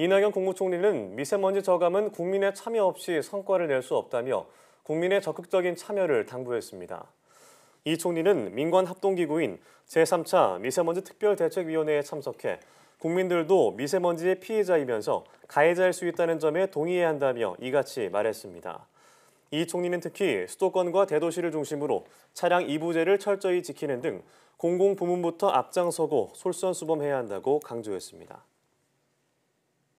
이낙연 국무총리는 미세먼지 저감은 국민의 참여 없이 성과를 낼 수 없다며 국민의 적극적인 참여를 당부했습니다. 이 총리는 민관 합동기구인 제3차 미세먼지 특별대책위원회에 참석해 국민들도 미세먼지의 피해자이면서 가해자일 수 있다는 점에 동의해야 한다며 이같이 말했습니다. 이 총리는 특히 수도권과 대도시를 중심으로 차량 이부제를 철저히 지키는 등 공공부문부터 앞장서고 솔선수범해야 한다고 강조했습니다.